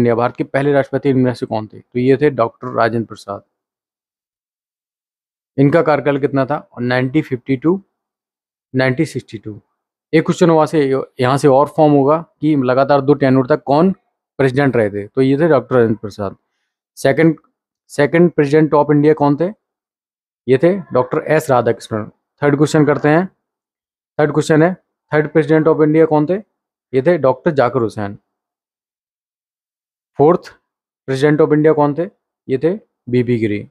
India Bharat के पहले राष्ट्रपति इनमें से कौन थे तो ये थे डॉक्टर राजेंद्र प्रसाद इनका कार्यकाल कितना था nineteen fifty two nineteen sixty two एक क्वेश्चन वहाँ से यहाँ से और फॉर्म होगा कि लगातार दो टेनोर तक कौन प्रेसिडेंट रहे थे तो ये थे doctor Rajendra Prasad second second president of India कौन थे ये थे doctor S Radhakrishnan third question करते हैं थर्ड क्वेश्चन है थर्ड प्रेसिडेंट ऑफ इंडिया कौन थे ये थे doctor Zakir Hussain fourth president of India कौन थे ये थे VV Giri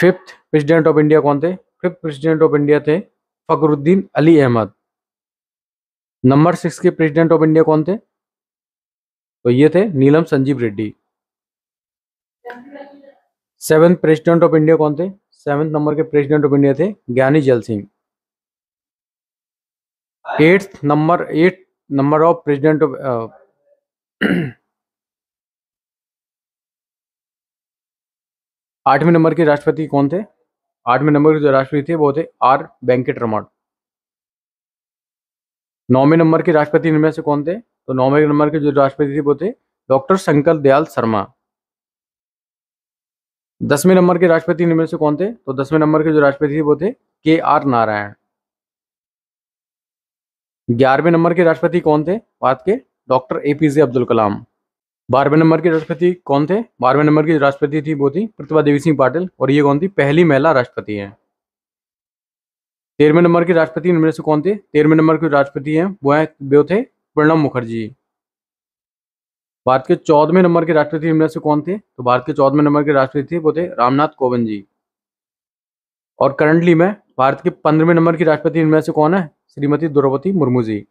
fifth president of India कौन थे फिफ्थ प्रेसिडेंट ऑफ इंडिया थे फकरुद्दीन अली अहमद नंबर सिक्स के प्रेसिडेंट ऑफ इंडिया कौन थे तो ये थे Neelam Sanjiva Reddy seventh president of India कौन थे सेवेंथ नंबर के प्रेसिडेंट ऑफ इंडिया थे Giani Zail Singh eighth number eight number of president of आठवें नंबर के राष्ट्रपति कौन थे आठवें नंबर के जो राष्ट्रपति थे वो थे आर वेंकट रमण नौवें नंबर के राष्ट्रपति इनमें से कौन थे तो नौवें नंबर के जो राष्ट्रपति थे वो थे डॉक्टर शंकर दयाल शर्मा दसवें नंबर के राष्ट्रपति इनमें से कौन थे तो दसवें नंबर के जो राष्ट्रपति थे वो थे के आर नारायण ग्यारहवें नंबर के राष्ट्रपति कौन थे भारत के doctor A P J Abdul Kalam बारहवें नंबर के राष्ट्रपति कौन थे बारहवें नंबर की राष्ट्रपति थी वो थी प्रतिभा देवी सिंह पाटिल और ये कौन थी पहली महिला राष्ट्रपति है तेरहवें नंबर के राष्ट्रपति इनमें से कौन थे तेरहवें नंबर के राष्ट्रपति हैं वो हैं वो थे प्रणब मुखर्जी भारत के चौदहवें नंबर के राष्ट्रपति इनमें से कौन थे तो भारत के चौदहवें नंबर के राष्ट्रपति थे वो थे रामनाथ कोविंद जी और करंटली में भारत के पंद्रहवें नंबर की राष्ट्रपति इनमें से कौन है श्रीमती द्रौपदी मुर्मू जी